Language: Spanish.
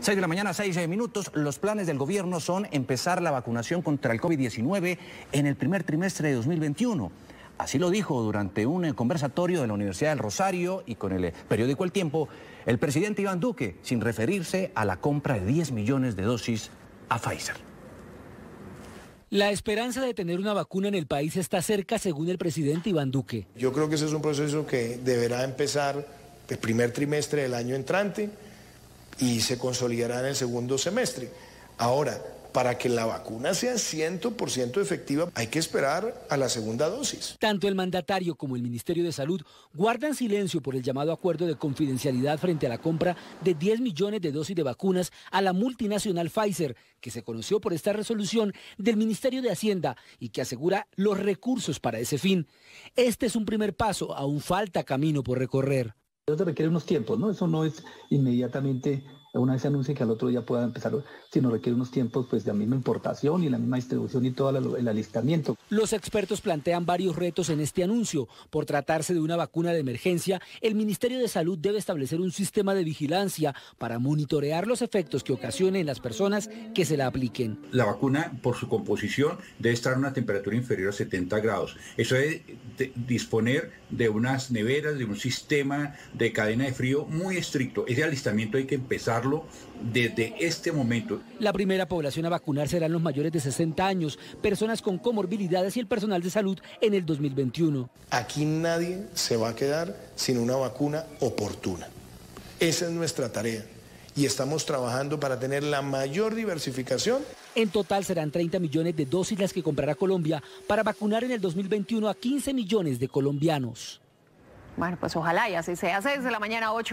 6 de la mañana, 6 eh, minutos. Los planes del gobierno son empezar la vacunación contra el COVID-19 en el primer trimestre de 2021. Así lo dijo durante un eh, conversatorio de la Universidad del Rosario y con el eh, periódico El Tiempo el presidente Iván Duque, sin referirse a la compra de 10 millones de dosis a Pfizer. La esperanza de tener una vacuna en el país está cerca, según el presidente Iván Duque. Yo creo que ese es un proceso que deberá empezar el primer trimestre del año entrante y se consolidará en el segundo semestre. Ahora, para que la vacuna sea 100% efectiva, hay que esperar a la segunda dosis. Tanto el mandatario como el Ministerio de Salud guardan silencio por el llamado acuerdo de confidencialidad frente a la compra de 10 millones de dosis de vacunas a la multinacional Pfizer, que se conoció por esta resolución del Ministerio de Hacienda y que asegura los recursos para ese fin. Este es un primer paso, aún falta camino por recorrer. requiere unos tiempos, ¿no? Eso no es inmediatamente una vez se anuncie que al otro día pueda empezar, si no requiere unos tiempos pues de la misma importación y la misma distribución y todo el alistamiento. Los expertos plantean varios retos en este anuncio. Por tratarse de una vacuna de emergencia, el Ministerio de Salud debe establecer un sistema de vigilancia para monitorear los efectos que ocasionen las personas que se la apliquen. La vacuna, por su composición, debe estar a una temperatura inferior a 70 grados. Eso es disponer de unas neveras, de un sistema de cadena de frío muy estricto. Ese alistamiento hay que empezar desde este momento. La primera población a vacunar serán los mayores de 60 años, personas con comorbilidades y el personal de salud en el 2021. Aquí nadie se va a quedar sin una vacuna oportuna. Esa es nuestra tarea y estamos trabajando para tener la mayor diversificación. En total serán 30 millones de dosis las que comprará Colombia para vacunar en el 2021 a 15 millones de colombianos. Bueno, pues ojalá y así sea. 6 de la mañana, 8.